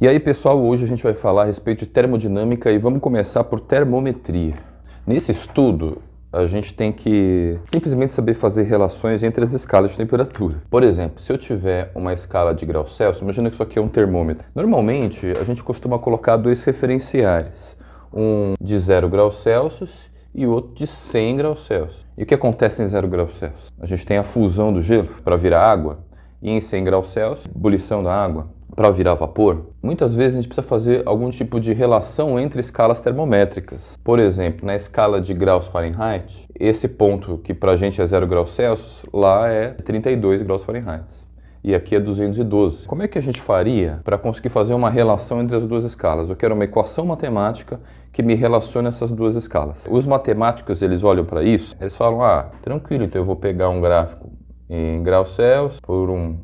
E aí, pessoal, hoje a gente vai falar a respeito de termodinâmica e vamos começar por termometria. Nesse estudo, a gente tem que simplesmente saber fazer relações entre as escalas de temperatura. Por exemplo, se eu tiver uma escala de graus Celsius, imagina que isso aqui é um termômetro. Normalmente, a gente costuma colocar dois referenciais, um de 0 graus Celsius e outro de 100 graus Celsius. E o que acontece em 0 graus Celsius? A gente tem a fusão do gelo para virar água, e em 100 graus Celsius, ebulição da água para virar vapor, muitas vezes a gente precisa fazer algum tipo de relação entre escalas termométricas. Por exemplo, na escala de graus Fahrenheit, esse ponto que para a gente é 0 graus Celsius, lá é 32 graus Fahrenheit e aqui é 212. Como é que a gente faria para conseguir fazer uma relação entre as duas escalas? Eu quero uma equação matemática que me relacione essas duas escalas. Os matemáticos, eles olham para isso, eles falam, ah, tranquilo, então eu vou pegar um gráfico em graus Celsius por um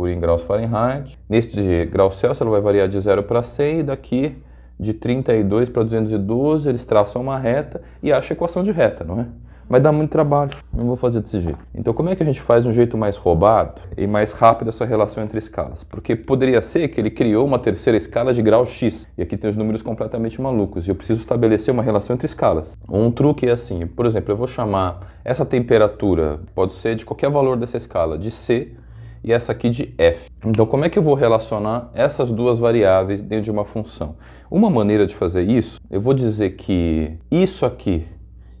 mercúrio em graus Fahrenheit. Neste grau Celsius, ela vai variar de 0 para 100 e daqui de 32 para 212, eles traçam uma reta e acham a equação de reta, não é? Vai dar muito trabalho, não vou fazer desse jeito. Então, como é que a gente faz um jeito mais roubado e mais rápido essa relação entre escalas? Porque poderia ser que ele criou uma terceira escala de grau X, e aqui tem os números completamente malucos, e eu preciso estabelecer uma relação entre escalas. Um truque é assim, por exemplo, eu vou chamar essa temperatura, pode ser de qualquer valor dessa escala, de C e essa aqui de f. Então, como é que eu vou relacionar essas duas variáveis dentro de uma função? Uma maneira de fazer isso, eu vou dizer que isso aqui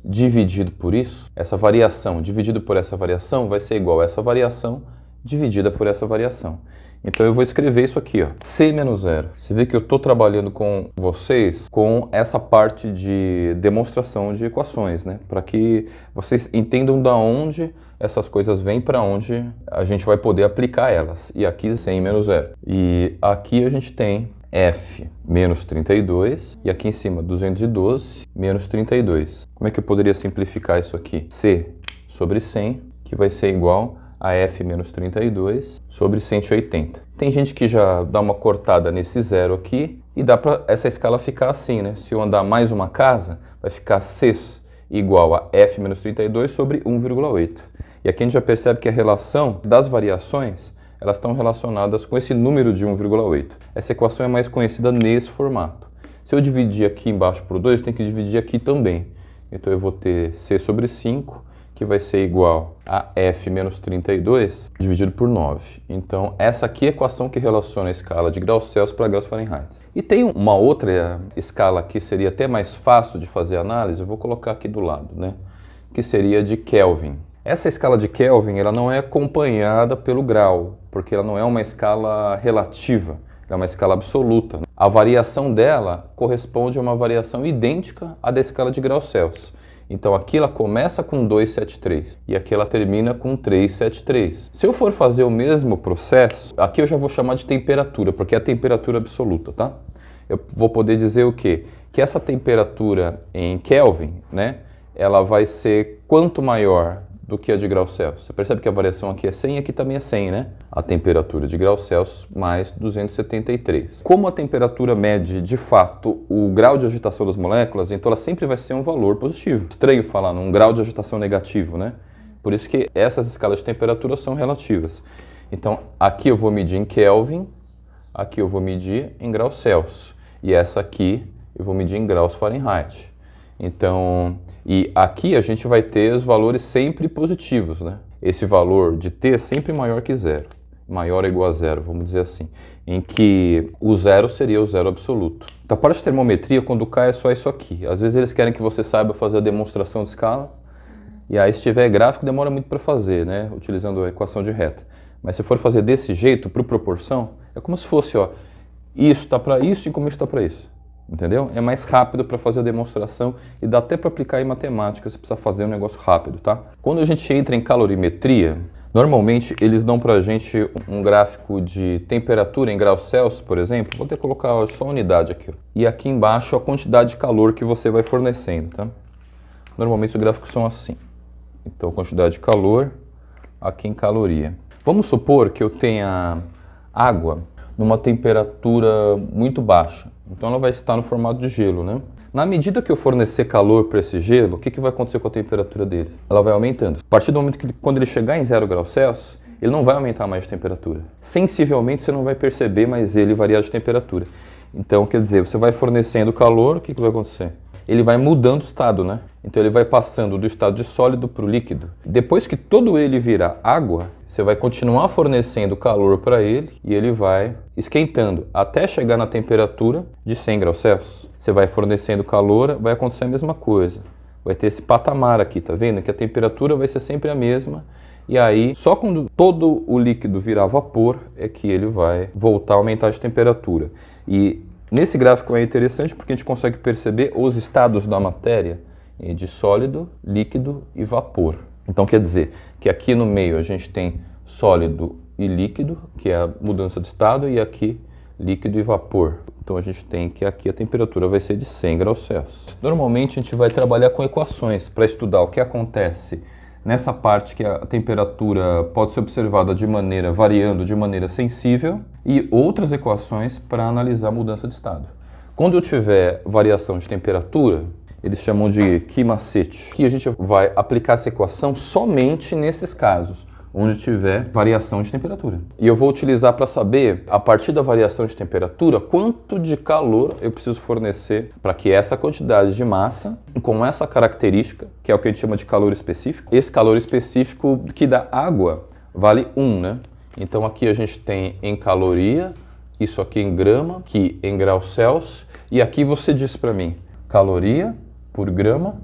dividido por isso, essa variação dividido por essa variação vai ser igual a essa variação dividida por essa variação. Então eu vou escrever isso aqui, ó, c menos zero. Você vê que eu estou trabalhando com vocês com essa parte de demonstração de equações, né? Para que vocês entendam da onde essas coisas vêm para onde a gente vai poder aplicar elas. E aqui 100 menos 0. E aqui a gente tem F menos 32 e aqui em cima 212 menos 32. Como é que eu poderia simplificar isso aqui? C sobre 100, que vai ser igual a F menos 32 sobre 180. Tem gente que já dá uma cortada nesse zero aqui e dá para essa escala ficar assim, né? Se eu andar mais uma casa, vai ficar C igual a F menos 32 sobre 1,8. E aqui a gente já percebe que a relação das variações elas estão relacionadas com esse número de 1,8. Essa equação é mais conhecida nesse formato. Se eu dividir aqui embaixo por 2, tem que dividir aqui também. Então eu vou ter c sobre 5, que vai ser igual a f menos 32, dividido por 9. Então essa aqui é a equação que relaciona a escala de graus Celsius para graus Fahrenheit. E tem uma outra escala que seria até mais fácil de fazer análise, eu vou colocar aqui do lado, né? Que seria de Kelvin. Essa escala de Kelvin ela não é acompanhada pelo grau, porque ela não é uma escala relativa, é uma escala absoluta. A variação dela corresponde a uma variação idêntica à da escala de graus Celsius. Então aqui ela começa com 273 e aqui ela termina com 373. Se eu for fazer o mesmo processo, aqui eu já vou chamar de temperatura, porque é a temperatura absoluta, tá? Eu vou poder dizer o quê? Que essa temperatura em Kelvin, né, ela vai ser quanto maior do que a de graus Celsius. Você percebe que a variação aqui é 100 e aqui também é 100, né? A temperatura de graus Celsius mais 273. Como a temperatura mede, de fato, o grau de agitação das moléculas, então ela sempre vai ser um valor positivo. Estranho falar num grau de agitação negativo, né? Por isso que essas escalas de temperatura são relativas. Então, aqui eu vou medir em Kelvin, aqui eu vou medir em graus Celsius. E essa aqui eu vou medir em graus Fahrenheit. Então, e aqui a gente vai ter os valores sempre positivos, né? Esse valor de t é sempre maior que zero, maior ou igual a zero, vamos dizer assim, em que o zero seria o zero absoluto. Da parte de termometria, quando k é só isso aqui. Às vezes eles querem que você saiba fazer a demonstração de escala, e aí se tiver gráfico demora muito para fazer, né? Utilizando a equação de reta. Mas se for fazer desse jeito, por proporção, é como se fosse, ó, isso está para isso e como isso está para isso entendeu? É mais rápido para fazer a demonstração e dá até para aplicar em matemática, você precisa fazer um negócio rápido, tá? Quando a gente entra em calorimetria, normalmente eles dão para a gente um gráfico de temperatura em graus Celsius, por exemplo. Vou até colocar só a unidade aqui. Ó. E aqui embaixo a quantidade de calor que você vai fornecendo, tá? Normalmente os gráficos são assim. Então, quantidade de calor aqui em caloria. Vamos supor que eu tenha água numa temperatura muito baixa. Então ela vai estar no formato de gelo, né? Na medida que eu fornecer calor para esse gelo, o que, que vai acontecer com a temperatura dele? Ela vai aumentando. A partir do momento que quando ele chegar em 0 graus Celsius, ele não vai aumentar mais de temperatura. Sensivelmente você não vai perceber, mas ele varia de temperatura. Então, quer dizer, você vai fornecendo calor, o que, que vai acontecer? ele vai mudando o estado, né? Então ele vai passando do estado de sólido para o líquido. Depois que todo ele virar água, você vai continuar fornecendo calor para ele e ele vai esquentando até chegar na temperatura de 100 graus Celsius. Você vai fornecendo calor, vai acontecer a mesma coisa. Vai ter esse patamar aqui, tá vendo? Que a temperatura vai ser sempre a mesma. E aí, só quando todo o líquido virar vapor é que ele vai voltar a aumentar de temperatura. E Nesse gráfico é interessante porque a gente consegue perceber os estados da matéria de sólido, líquido e vapor. Então quer dizer que aqui no meio a gente tem sólido e líquido, que é a mudança de estado, e aqui líquido e vapor. Então a gente tem que aqui a temperatura vai ser de 100 graus Celsius. Normalmente a gente vai trabalhar com equações para estudar o que acontece nessa parte que a temperatura pode ser observada de maneira variando de maneira sensível e outras equações para analisar a mudança de estado. Quando eu tiver variação de temperatura, eles chamam de Kimacete, que a gente vai aplicar essa equação somente nesses casos onde tiver variação de temperatura. E eu vou utilizar para saber, a partir da variação de temperatura, quanto de calor eu preciso fornecer para que essa quantidade de massa, com essa característica, que é o que a gente chama de calor específico, esse calor específico que dá água vale 1, né? Então aqui a gente tem em caloria, isso aqui em grama, aqui em graus Celsius, e aqui você diz para mim caloria por grama,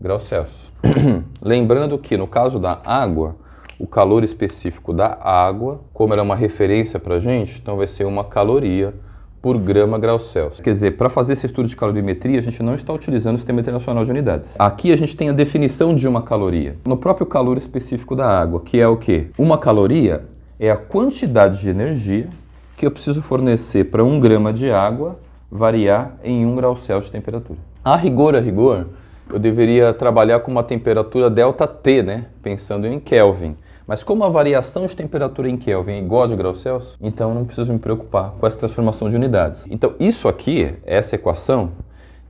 graus Celsius. Lembrando que no caso da água, o calor específico da água, como ela é uma referência para a gente, então vai ser uma caloria por grama grau Celsius. Quer dizer, para fazer esse estudo de calorimetria, a gente não está utilizando o Sistema Internacional de Unidades. Aqui a gente tem a definição de uma caloria, no próprio calor específico da água, que é o quê? Uma caloria é a quantidade de energia que eu preciso fornecer para um grama de água variar em 1 grau Celsius de temperatura. A rigor, a rigor, eu deveria trabalhar com uma temperatura delta T, né? Pensando em Kelvin. Mas como a variação de temperatura em Kelvin é igual a de graus Celsius, então eu não preciso me preocupar com essa transformação de unidades. Então isso aqui, essa equação,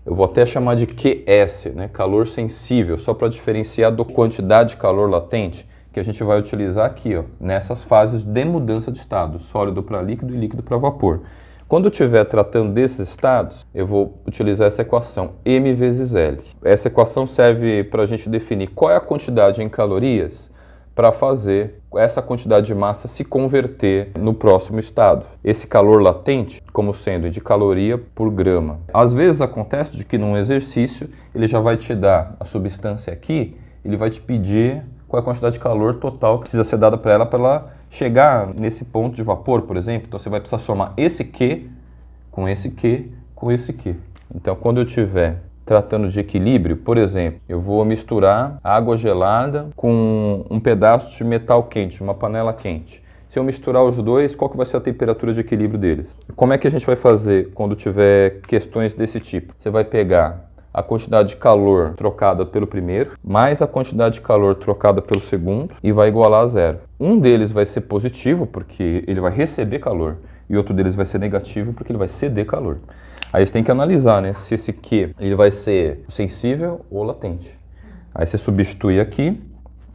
eu vou até chamar de QS, né? calor sensível, só para diferenciar da quantidade de calor latente que a gente vai utilizar aqui, ó, nessas fases de mudança de estado, sólido para líquido e líquido para vapor. Quando eu estiver tratando desses estados, eu vou utilizar essa equação M vezes L. Essa equação serve para a gente definir qual é a quantidade em calorias para fazer essa quantidade de massa se converter no próximo estado. Esse calor latente, como sendo de caloria por grama. Às vezes acontece de que num exercício ele já vai te dar a substância aqui, ele vai te pedir qual é a quantidade de calor total que precisa ser dada para ela para ela chegar nesse ponto de vapor, por exemplo. Então você vai precisar somar esse Q com esse Q com esse Q. Então quando eu tiver tratando de equilíbrio, por exemplo, eu vou misturar água gelada com um pedaço de metal quente, uma panela quente. Se eu misturar os dois, qual que vai ser a temperatura de equilíbrio deles? Como é que a gente vai fazer quando tiver questões desse tipo? Você vai pegar a quantidade de calor trocada pelo primeiro, mais a quantidade de calor trocada pelo segundo, e vai igualar a zero. Um deles vai ser positivo, porque ele vai receber calor, e outro deles vai ser negativo, porque ele vai ceder calor. Aí você tem que analisar, né? Se esse Q ele vai ser sensível ou latente. Aí você substitui aqui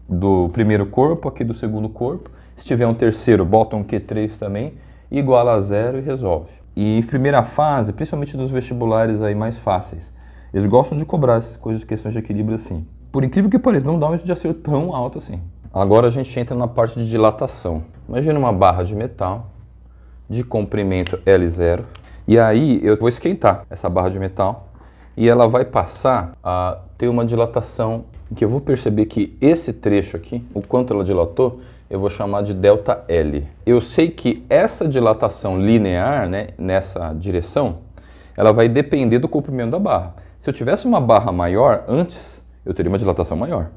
do primeiro corpo, aqui do segundo corpo. Se tiver um terceiro, bota um Q3 também, igual a zero e resolve. E em primeira fase, principalmente dos vestibulares aí mais fáceis, eles gostam de cobrar essas coisas, questões de equilíbrio assim. Por incrível que pareça, não dá um índice de acerto tão alto assim. Agora a gente entra na parte de dilatação. Imagina uma barra de metal de comprimento L0 e aí eu vou esquentar essa barra de metal e ela vai passar a ter uma dilatação que eu vou perceber que esse trecho aqui, o quanto ela dilatou, eu vou chamar de delta L. Eu sei que essa dilatação linear, né, nessa direção, ela vai depender do comprimento da barra. Se eu tivesse uma barra maior antes, eu teria uma dilatação maior.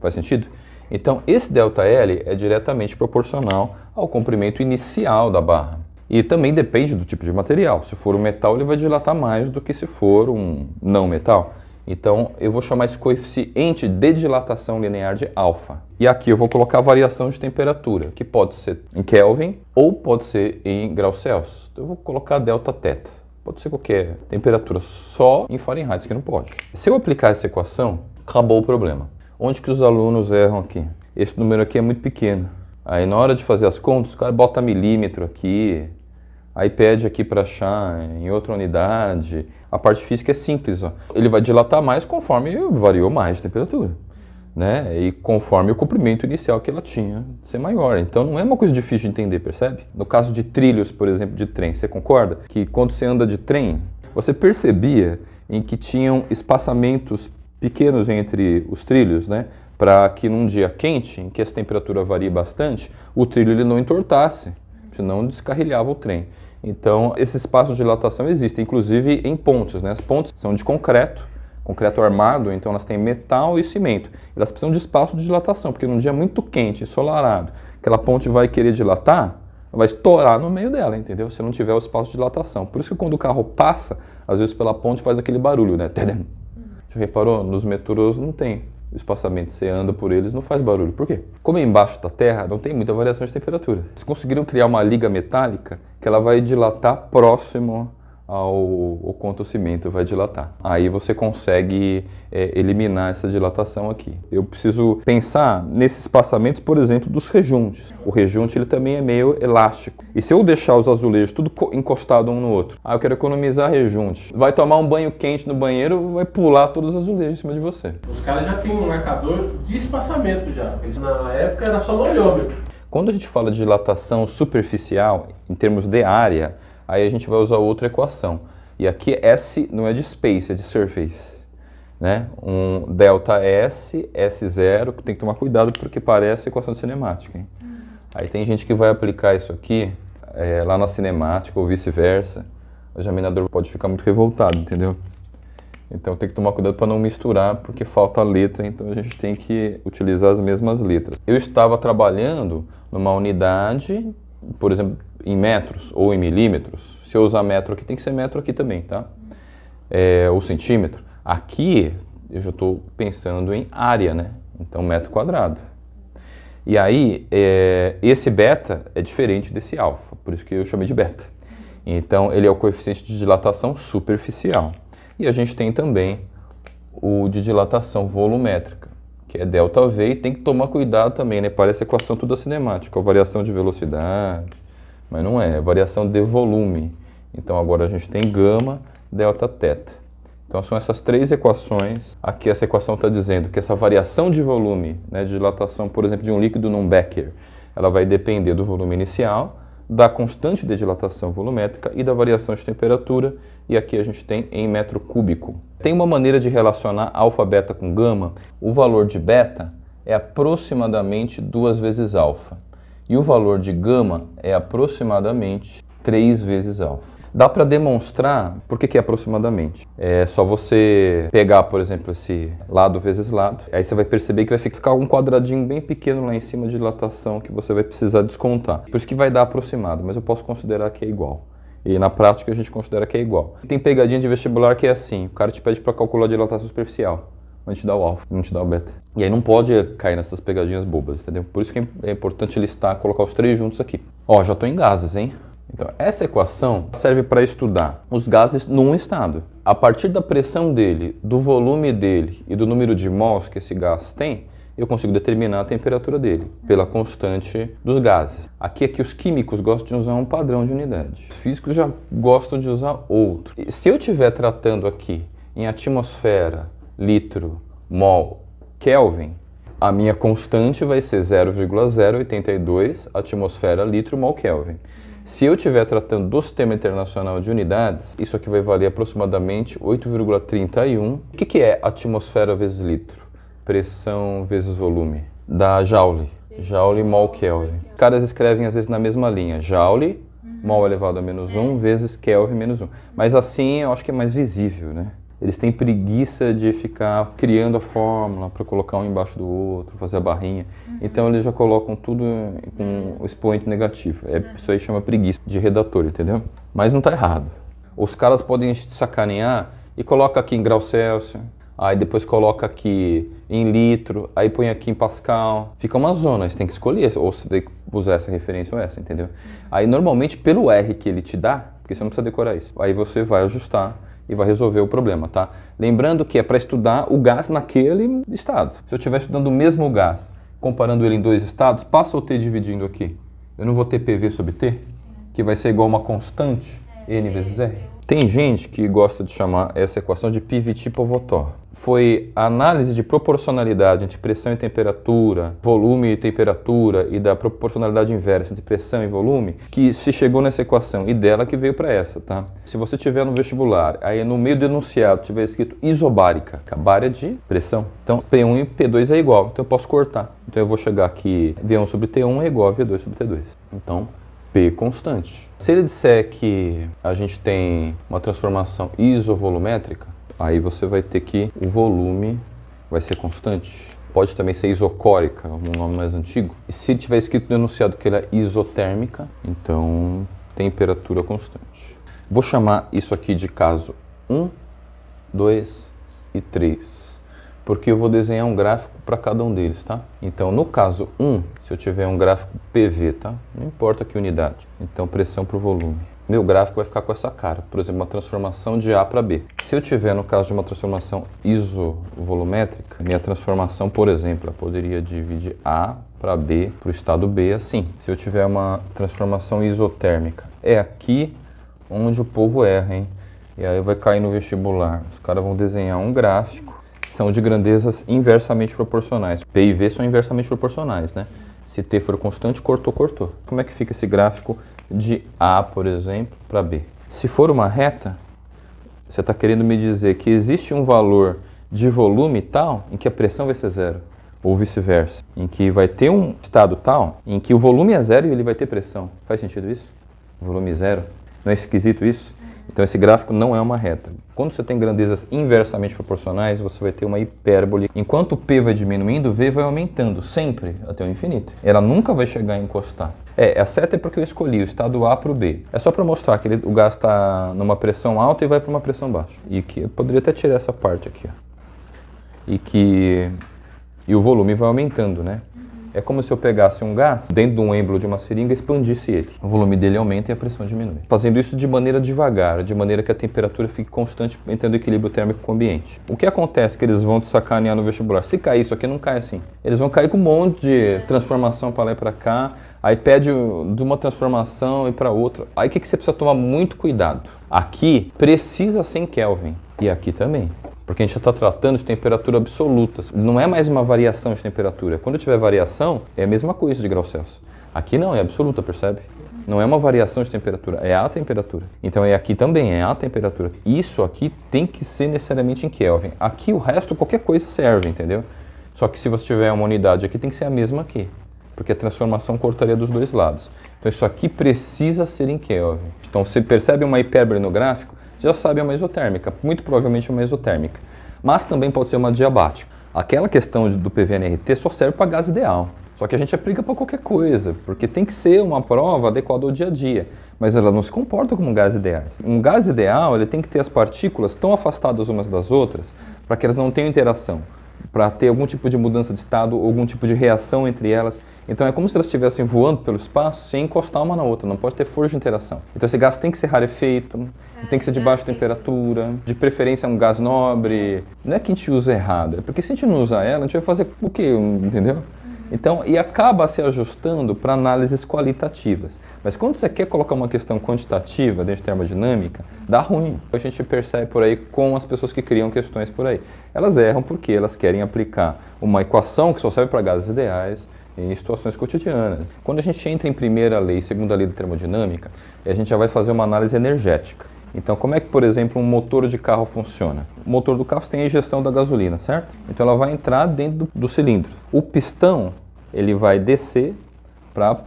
Faz sentido? Então, esse delta L é diretamente proporcional ao comprimento inicial da barra. E também depende do tipo de material. Se for um metal, ele vai dilatar mais do que se for um não metal. Então, eu vou chamar esse coeficiente de dilatação linear de alfa. E aqui eu vou colocar a variação de temperatura, que pode ser em Kelvin ou pode ser em graus Celsius. Então, eu vou colocar delta θ. Pode ser qualquer temperatura, só em Fahrenheit, que não pode. Se eu aplicar essa equação, acabou o problema. Onde que os alunos erram aqui? Esse número aqui é muito pequeno. Aí na hora de fazer as contas, o cara bota milímetro aqui, aí pede aqui para achar em outra unidade. A parte física é simples, ó. Ele vai dilatar mais conforme variou mais a temperatura, né? E conforme o comprimento inicial que ela tinha ser maior. Então não é uma coisa difícil de entender, percebe? No caso de trilhos, por exemplo, de trem, você concorda que quando você anda de trem, você percebia em que tinham espaçamentos pequenos entre os trilhos, né? para que num dia quente, em que essa temperatura varia bastante, o trilho ele não entortasse, senão descarrilhava o trem. Então, esses espaços de dilatação existem, inclusive em pontes. Né? As pontes são de concreto, concreto armado, então elas têm metal e cimento. Elas precisam de espaço de dilatação, porque num dia muito quente, ensolarado, aquela ponte vai querer dilatar, vai estourar no meio dela, entendeu? Se não tiver o espaço de dilatação. Por isso que quando o carro passa, às vezes pela ponte faz aquele barulho, né? Já reparou? Nos metrôs não tem o espaçamento, você anda por eles, não faz barulho. Por quê? Como é embaixo da Terra, não tem muita variação de temperatura. Eles conseguiram criar uma liga metálica que ela vai dilatar próximo ao, o cimento vai dilatar. Aí você consegue é, eliminar essa dilatação aqui. Eu preciso pensar nesses espaçamentos, por exemplo, dos rejuntes. O rejunte ele também é meio elástico. E se eu deixar os azulejos tudo encostado um no outro, ah, eu quero economizar rejunte. Vai tomar um banho quente no banheiro, vai pular todos os azulejos em cima de você. Os caras já têm um marcador de espaçamento já. Na época era só no olhômetro. Quando a gente fala de dilatação superficial, em termos de área, aí a gente vai usar outra equação. E aqui S não é de space, é de surface. Né? Um delta S, S0, que tem que tomar cuidado porque parece equação de cinemática. Hein? Uhum. Aí tem gente que vai aplicar isso aqui é, lá na cinemática ou vice-versa. O examinador pode ficar muito revoltado, entendeu? Então tem que tomar cuidado para não misturar, porque falta a letra, então a gente tem que utilizar as mesmas letras. Eu estava trabalhando numa unidade, por exemplo, em metros ou em milímetros, se eu usar metro aqui, tem que ser metro aqui também, tá? É, ou centímetro. Aqui eu já estou pensando em área, né? Então, metro quadrado. E aí, é, esse beta é diferente desse alfa, por isso que eu chamei de beta. Então, ele é o coeficiente de dilatação superficial. E a gente tem também o de dilatação volumétrica, que é delta V, e tem que tomar cuidado também, né? Parece equação toda cinemática, a variação de velocidade, mas não é, é variação de volume. Então agora a gente tem gama, delta, θ. Então são essas três equações. Aqui essa equação está dizendo que essa variação de volume, né, de dilatação, por exemplo, de um líquido num Becker, ela vai depender do volume inicial, da constante de dilatação volumétrica e da variação de temperatura, e aqui a gente tem em metro cúbico. Tem uma maneira de relacionar alfa beta com gama. O valor de beta é aproximadamente duas vezes alfa e o valor de gama é aproximadamente 3 vezes alfa. Dá para demonstrar por que, que é aproximadamente. É só você pegar, por exemplo, esse lado vezes lado, aí você vai perceber que vai ficar um quadradinho bem pequeno lá em cima de dilatação que você vai precisar descontar. Por isso que vai dar aproximado, mas eu posso considerar que é igual. E na prática a gente considera que é igual. Tem pegadinha de vestibular que é assim, o cara te pede para calcular a dilatação superficial mas te dá o alfa, não te dá o beta. E aí não pode cair nessas pegadinhas bobas, entendeu? Por isso que é importante listar, colocar os três juntos aqui. Ó, já estou em gases, hein? Então, essa equação serve para estudar os gases num estado. A partir da pressão dele, do volume dele e do número de mols que esse gás tem, eu consigo determinar a temperatura dele pela constante dos gases. Aqui é que os químicos gostam de usar um padrão de unidade. Os físicos já gostam de usar outro. E se eu estiver tratando aqui em atmosfera, litro, mol, Kelvin, a minha constante vai ser 0,082 atmosfera litro mol Kelvin. Se eu estiver tratando do Sistema Internacional de Unidades, isso aqui vai valer aproximadamente 8,31. O que, que é atmosfera vezes litro? Pressão vezes volume. Da Joule. Joule mol Kelvin. Os caras escrevem às vezes na mesma linha. Joule, mol elevado a menos 1, é. vezes Kelvin menos 1. Mas assim eu acho que é mais visível, né? eles têm preguiça de ficar criando a fórmula para colocar um embaixo do outro, fazer a barrinha. Uhum. Então eles já colocam tudo com uhum. o expoente negativo. É, uhum. Isso aí chama preguiça de redator, entendeu? Mas não está errado. Os caras podem sacanear e coloca aqui em grau Celsius, aí depois coloca aqui em litro, aí põe aqui em Pascal. Fica uma zona, você tem que escolher ou você tem que usar essa referência ou essa, entendeu? Uhum. Aí normalmente pelo R que ele te dá, porque você não precisa decorar isso. Aí você vai ajustar e vai resolver o problema, tá? Lembrando que é para estudar o gás naquele estado. Se eu estiver estudando o mesmo gás, comparando ele em dois estados, passa o T dividindo aqui. Eu não vou ter PV sobre T, Sim. que vai ser igual a uma constante, é, N vezes R. Tem gente que gosta de chamar essa equação de PVT-Povotor foi a análise de proporcionalidade entre pressão e temperatura, volume e temperatura e da proporcionalidade inversa entre pressão e volume que se chegou nessa equação e dela que veio para essa, tá? Se você tiver no vestibular, aí no meio do enunciado tiver escrito isobárica, a bária de pressão. Então P1 e P2 é igual, então eu posso cortar. Então eu vou chegar aqui, V1 sobre T1 é igual a V2 sobre T2. Então P constante. Se ele disser que a gente tem uma transformação isovolumétrica, Aí você vai ter que o volume vai ser constante. Pode também ser isocórica, é um nome mais antigo. E se tiver escrito no enunciado que ela é isotérmica, então temperatura constante. Vou chamar isso aqui de caso 1, 2 e 3, porque eu vou desenhar um gráfico para cada um deles, tá? Então, no caso 1, se eu tiver um gráfico PV, tá? Não importa que unidade. Então, pressão para o volume meu gráfico vai ficar com essa cara. Por exemplo, uma transformação de A para B. Se eu tiver, no caso de uma transformação isovolumétrica, minha transformação, por exemplo, eu poderia dividir A para B, para o estado B, assim. Se eu tiver uma transformação isotérmica, é aqui onde o povo erra, hein? E aí vai cair no vestibular. Os caras vão desenhar um gráfico, são de grandezas inversamente proporcionais. P e V são inversamente proporcionais, né? Se T for constante, cortou, cortou. Como é que fica esse gráfico de A, por exemplo, para B. Se for uma reta, você está querendo me dizer que existe um valor de volume tal em que a pressão vai ser zero, ou vice-versa, em que vai ter um estado tal em que o volume é zero e ele vai ter pressão. Faz sentido isso? Volume zero? Não é esquisito isso? Então esse gráfico não é uma reta. Quando você tem grandezas inversamente proporcionais, você vai ter uma hipérbole. Enquanto o P vai diminuindo, o V vai aumentando, sempre, até o infinito. Ela nunca vai chegar a encostar. É, a seta é porque eu escolhi o estado A para o B. É só para mostrar que ele, o gás está numa pressão alta e vai para uma pressão baixa. E que eu poderia até tirar essa parte aqui. Ó. E que e o volume vai aumentando, né? É como se eu pegasse um gás dentro de um êmbolo de uma seringa e expandisse ele. O volume dele aumenta e a pressão diminui. Fazendo isso de maneira devagar, de maneira que a temperatura fique constante, entrando em equilíbrio térmico com o ambiente. O que acontece é que eles vão te sacanear no vestibular? Se cair isso aqui, não cai assim. Eles vão cair com um monte de é. transformação para lá e para cá, aí pede de uma transformação e para outra. Aí o que, que você precisa tomar muito cuidado? Aqui precisa ser em Kelvin e aqui também. Porque a gente já está tratando de temperatura absoluta. Não é mais uma variação de temperatura. Quando tiver variação, é a mesma coisa de graus Celsius. Aqui não, é absoluta, percebe? Não é uma variação de temperatura, é a temperatura. Então é aqui também, é a temperatura. Isso aqui tem que ser necessariamente em Kelvin. Aqui o resto, qualquer coisa serve, entendeu? Só que se você tiver uma unidade aqui, tem que ser a mesma aqui. Porque a transformação cortaria dos dois lados. Então isso aqui precisa ser em Kelvin. Então você percebe uma hipérbole no gráfico? já sabe, é uma isotérmica, muito provavelmente é uma isotérmica. Mas também pode ser uma diabática. Aquela questão do PVNRT só serve para gás ideal. Só que a gente aplica para qualquer coisa, porque tem que ser uma prova adequada ao dia a dia. Mas ela não se comporta como um gás ideais. Um gás ideal ele tem que ter as partículas tão afastadas umas das outras para que elas não tenham interação para ter algum tipo de mudança de estado, algum tipo de reação entre elas. Então é como se elas estivessem voando pelo espaço sem encostar uma na outra, não pode ter força de interação. Então esse gás tem que ser rarefeito, ah, tem que ser de baixa temperatura, de preferência um gás nobre. Não é que a gente usa errado, é porque se a gente não usar ela, a gente vai fazer o quê, entendeu? Então, e acaba se ajustando para análises qualitativas. Mas quando você quer colocar uma questão quantitativa dentro de termodinâmica, dá ruim. A gente percebe por aí com as pessoas que criam questões por aí. Elas erram porque elas querem aplicar uma equação que só serve para gases ideais em situações cotidianas. Quando a gente entra em primeira lei, segunda lei da termodinâmica, a gente já vai fazer uma análise energética. Então, como é que, por exemplo, um motor de carro funciona? O motor do carro tem a injeção da gasolina, certo? Então, ela vai entrar dentro do, do cilindro. O pistão, ele vai descer para,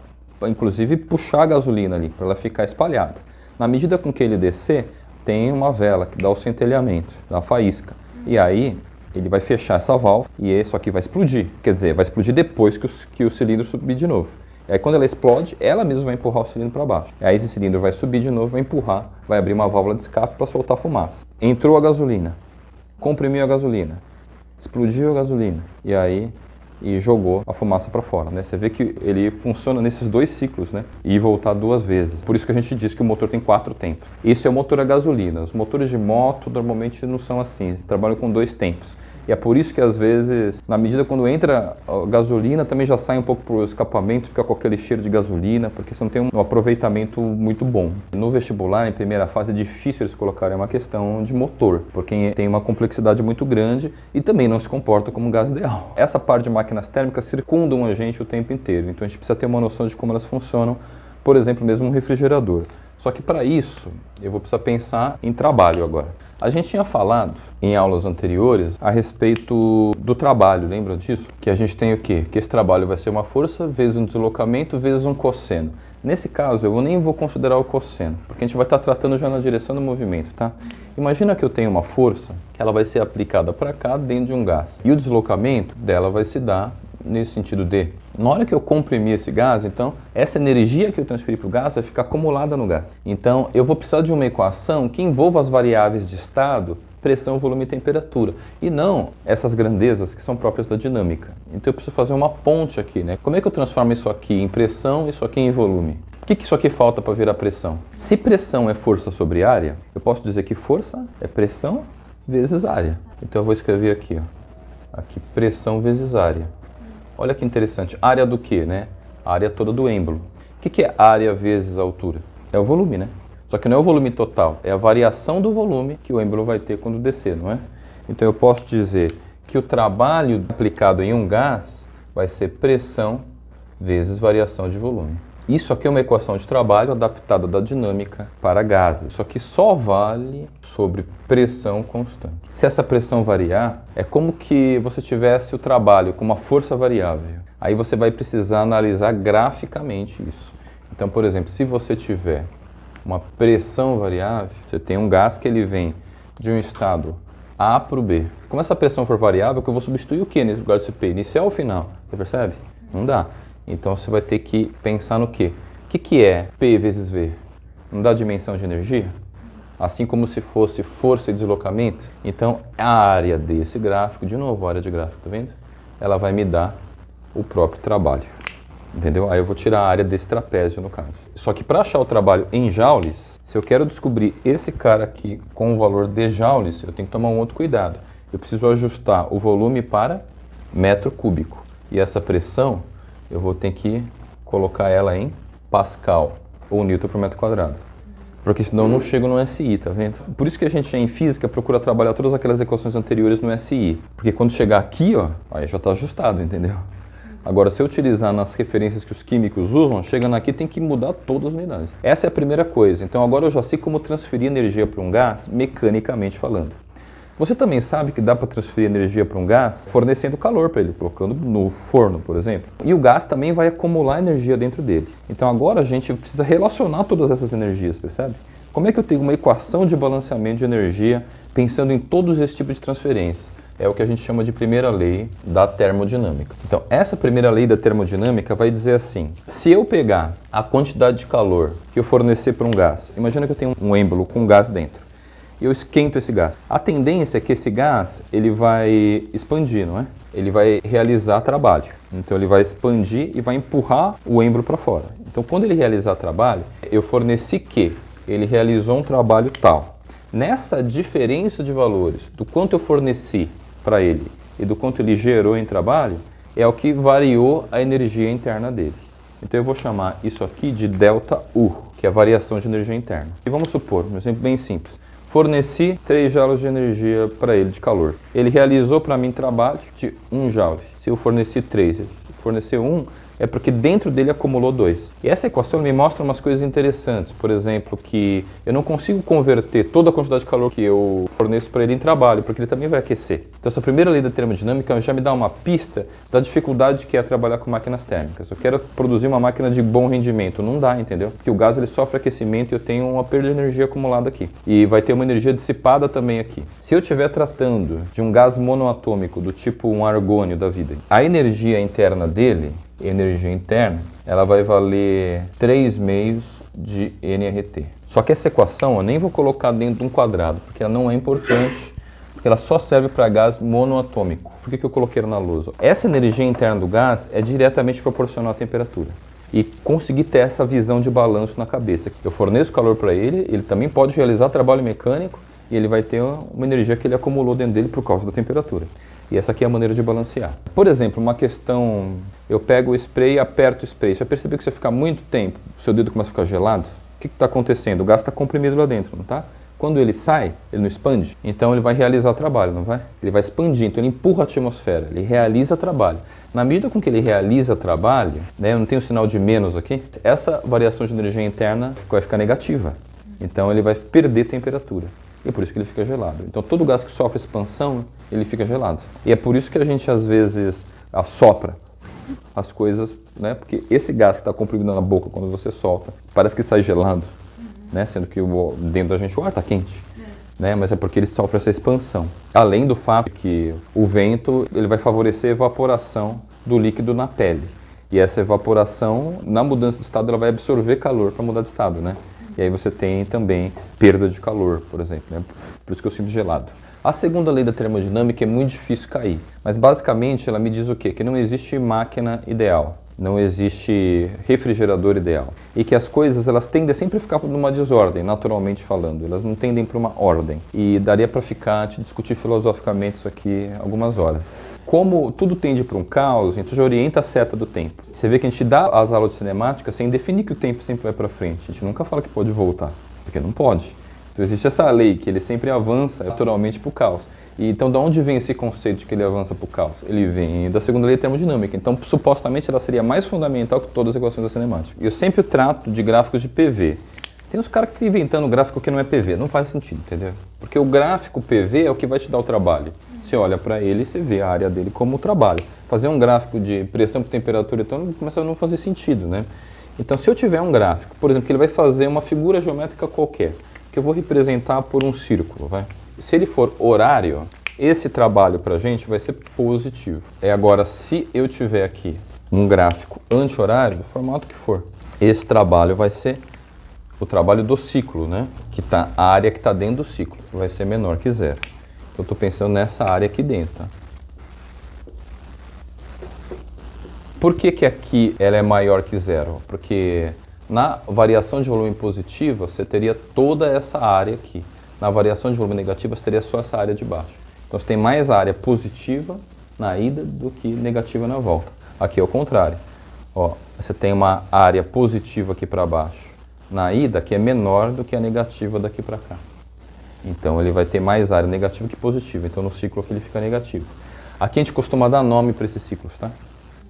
inclusive, puxar a gasolina ali, para ela ficar espalhada. Na medida com que ele descer, tem uma vela que dá o centelhamento, dá a faísca. E aí, ele vai fechar essa válvula e isso aqui vai explodir. Quer dizer, vai explodir depois que o, que o cilindro subir de novo aí quando ela explode, ela mesma vai empurrar o cilindro para baixo. aí esse cilindro vai subir de novo, vai empurrar, vai abrir uma válvula de escape para soltar a fumaça. Entrou a gasolina, comprimiu a gasolina, explodiu a gasolina e aí e jogou a fumaça para fora, né? Você vê que ele funciona nesses dois ciclos, né? E voltar duas vezes. Por isso que a gente diz que o motor tem quatro tempos. Isso é o motor a gasolina. Os motores de moto normalmente não são assim, eles trabalham com dois tempos. E é por isso que às vezes, na medida quando entra gasolina, também já sai um pouco para o escapamento, fica com aquele cheiro de gasolina, porque você não tem um aproveitamento muito bom. No vestibular, em primeira fase, é difícil eles colocarem uma questão de motor, porque tem uma complexidade muito grande e também não se comporta como um gás ideal. Essa parte de máquinas térmicas circundam a gente o tempo inteiro, então a gente precisa ter uma noção de como elas funcionam, por exemplo, mesmo um refrigerador. Só que para isso, eu vou precisar pensar em trabalho agora. A gente tinha falado em aulas anteriores a respeito do trabalho, lembram disso? Que a gente tem o quê? Que esse trabalho vai ser uma força vezes um deslocamento vezes um cosseno. Nesse caso, eu nem vou considerar o cosseno, porque a gente vai estar tratando já na direção do movimento, tá? Imagina que eu tenho uma força que ela vai ser aplicada para cá dentro de um gás. E o deslocamento dela vai se dar nesse sentido de na hora que eu comprimir esse gás, então, essa energia que eu transferi para o gás vai ficar acumulada no gás. Então, eu vou precisar de uma equação que envolva as variáveis de estado pressão, volume e temperatura, e não essas grandezas que são próprias da dinâmica. Então eu preciso fazer uma ponte aqui, né? Como é que eu transformo isso aqui em pressão e isso aqui em volume? O que, que isso aqui falta para virar pressão? Se pressão é força sobre área, eu posso dizer que força é pressão vezes área. Então eu vou escrever aqui, ó. Aqui pressão vezes área. Olha que interessante. Área do que, né? A área toda do êmbolo. O que, que é área vezes altura? É o volume, né? Só que não é o volume total, é a variação do volume que o êmbolo vai ter quando descer, não é? Então eu posso dizer que o trabalho aplicado em um gás vai ser pressão vezes variação de volume. Isso aqui é uma equação de trabalho adaptada da dinâmica para gases. Isso aqui só vale sobre pressão constante. Se essa pressão variar, é como que você tivesse o trabalho com uma força variável. Aí você vai precisar analisar graficamente isso. Então, por exemplo, se você tiver uma pressão variável, você tem um gás que ele vem de um estado A para o B. Como essa pressão for variável, que eu vou substituir o que nesse lugar de P? Inicial ou final? Você percebe? Não dá. Então você vai ter que pensar no quê? O que, que é P vezes V? Não dá dimensão de energia? Assim como se fosse força e deslocamento? Então a área desse gráfico, de novo, a área de gráfico, tá vendo? Ela vai me dar o próprio trabalho. Entendeu? Aí eu vou tirar a área desse trapézio, no caso. Só que para achar o trabalho em joules, se eu quero descobrir esse cara aqui com o valor de joules, eu tenho que tomar um outro cuidado. Eu preciso ajustar o volume para metro cúbico. E essa pressão eu vou ter que colocar ela em Pascal ou Newton por metro quadrado. Porque senão eu não chego no SI, tá vendo? Por isso que a gente em física procura trabalhar todas aquelas equações anteriores no SI. Porque quando chegar aqui, ó, aí já está ajustado, entendeu? Agora, se eu utilizar nas referências que os químicos usam, chegando aqui tem que mudar todas as unidades. Essa é a primeira coisa. Então agora eu já sei como transferir energia para um gás mecanicamente falando. Você também sabe que dá para transferir energia para um gás fornecendo calor para ele, colocando no forno, por exemplo. E o gás também vai acumular energia dentro dele. Então agora a gente precisa relacionar todas essas energias, percebe? Como é que eu tenho uma equação de balanceamento de energia pensando em todos esses tipos de transferências? é o que a gente chama de primeira lei da termodinâmica. Então, essa primeira lei da termodinâmica vai dizer assim: se eu pegar a quantidade de calor que eu fornecer para um gás, imagina que eu tenho um êmbolo com gás dentro e eu esquento esse gás. A tendência é que esse gás ele vai expandir, não é? Ele vai realizar trabalho. Então ele vai expandir e vai empurrar o embro para fora. Então quando ele realizar trabalho, eu forneci que ele realizou um trabalho tal. Nessa diferença de valores, do quanto eu forneci para ele e do quanto ele gerou em trabalho, é o que variou a energia interna dele. Então eu vou chamar isso aqui de delta U, que é a variação de energia interna. E vamos supor, um exemplo bem simples. Forneci 3 joules de energia para ele de calor. Ele realizou para mim trabalho de 1 joule. Se eu forneci 3, ele forneceu 1, é porque dentro dele acumulou dois. E essa equação me mostra umas coisas interessantes. Por exemplo, que eu não consigo converter toda a quantidade de calor que eu forneço para ele em trabalho, porque ele também vai aquecer. Então, essa primeira lei da termodinâmica já me dá uma pista da dificuldade que é trabalhar com máquinas térmicas. Eu quero produzir uma máquina de bom rendimento. Não dá, entendeu? Porque o gás ele sofre aquecimento e eu tenho uma perda de energia acumulada aqui. E vai ter uma energia dissipada também aqui. Se eu estiver tratando de um gás monoatômico do tipo um argônio da vida, a energia interna dele energia interna, ela vai valer 3 meios de nRT. Só que essa equação eu nem vou colocar dentro de um quadrado, porque ela não é importante, porque ela só serve para gás monoatômico. Por que, que eu coloquei na luz? Essa energia interna do gás é diretamente proporcional à temperatura e conseguir ter essa visão de balanço na cabeça. Eu forneço calor para ele, ele também pode realizar trabalho mecânico e ele vai ter uma energia que ele acumulou dentro dele por causa da temperatura. E essa aqui é a maneira de balancear. Por exemplo, uma questão, eu pego o spray e aperto o spray. Já percebeu que você ficar muito tempo, o seu dedo começa a ficar gelado? O que está acontecendo? O gás está comprimido lá dentro, não tá? Quando ele sai, ele não expande, então ele vai realizar trabalho, não vai? Ele vai expandir, então ele empurra a atmosfera, ele realiza trabalho. Na medida com que ele realiza trabalho, né, eu não tenho sinal de menos aqui, essa variação de energia interna vai ficar negativa. Então ele vai perder temperatura é por isso que ele fica gelado. Então todo gás que sofre expansão, ele fica gelado. E é por isso que a gente às vezes assopra as coisas, né? Porque esse gás que está comprimido na boca quando você solta, parece que sai gelado, uhum. né? Sendo que dentro da gente o ar está quente. É. Né? Mas é porque ele sofre essa expansão. Além do fato que o vento ele vai favorecer a evaporação do líquido na pele. E essa evaporação, na mudança de estado, ela vai absorver calor para mudar de estado, né? E aí você tem também perda de calor, por exemplo. Né? Por isso que eu sinto gelado. A segunda lei da termodinâmica é muito difícil cair, mas basicamente ela me diz o quê? Que não existe máquina ideal, não existe refrigerador ideal e que as coisas elas tendem a sempre ficar numa desordem, naturalmente falando, elas não tendem para uma ordem. E daria para ficar te discutir filosoficamente isso aqui algumas horas como tudo tende para um caos, a gente já orienta a seta do tempo. Você vê que a gente dá as aulas de cinemática sem definir que o tempo sempre vai para frente. A gente nunca fala que pode voltar, porque não pode. Então existe essa lei que ele sempre avança naturalmente para o caos. E, então, de onde vem esse conceito de que ele avança para o caos? Ele vem da segunda lei termodinâmica. Então, supostamente, ela seria mais fundamental que todas as equações da cinemática. Eu sempre trato de gráficos de PV. Tem uns caras que ficam inventando gráfico que não é PV. Não faz sentido, entendeu? Porque o gráfico PV é o que vai te dar o trabalho. Você olha para ele e você vê a área dele como trabalho. Fazer um gráfico de pressão por temperatura então começa a não fazer sentido, né? Então, se eu tiver um gráfico, por exemplo, que ele vai fazer uma figura geométrica qualquer, que eu vou representar por um círculo, vai? Se ele for horário, esse trabalho para a gente vai ser positivo. É agora, se eu tiver aqui um gráfico anti-horário, do formato que for, esse trabalho vai ser o trabalho do ciclo, né? Que tá, a área que está dentro do ciclo vai ser menor que zero. Eu estou pensando nessa área aqui dentro. Tá? Por que, que aqui ela é maior que zero? Porque na variação de volume positiva, você teria toda essa área aqui. Na variação de volume negativa, você teria só essa área de baixo. Então, você tem mais área positiva na ida do que negativa na volta. Aqui é o contrário. Ó, você tem uma área positiva aqui para baixo na ida, que é menor do que a negativa daqui para cá. Então ele vai ter mais área negativa que positiva, então no ciclo aqui ele fica negativo. Aqui a gente costuma dar nome para esses ciclos, tá?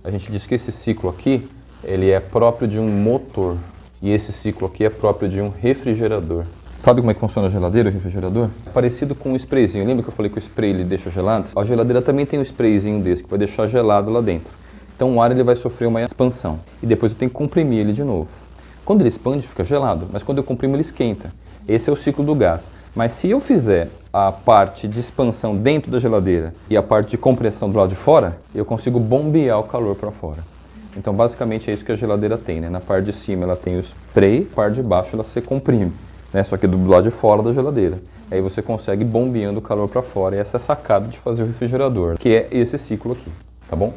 A gente diz que esse ciclo aqui, ele é próprio de um motor e esse ciclo aqui é próprio de um refrigerador. Sabe como é que funciona a geladeira, o refrigerador? É parecido com um sprayzinho. Lembra que eu falei que o spray ele deixa gelado? A geladeira também tem um sprayzinho desse que vai deixar gelado lá dentro. Então o ar ele vai sofrer uma expansão e depois eu tenho que comprimir ele de novo. Quando ele expande fica gelado, mas quando eu comprimo ele esquenta. Esse é o ciclo do gás. Mas se eu fizer a parte de expansão dentro da geladeira e a parte de compressão do lado de fora, eu consigo bombear o calor para fora. Então basicamente é isso que a geladeira tem, né? Na parte de cima ela tem o spray, na parte de baixo ela se comprime, né? Só que do lado de fora da geladeira. Aí você consegue bombeando o calor para fora e essa é a sacada de fazer o refrigerador, que é esse ciclo aqui, tá bom?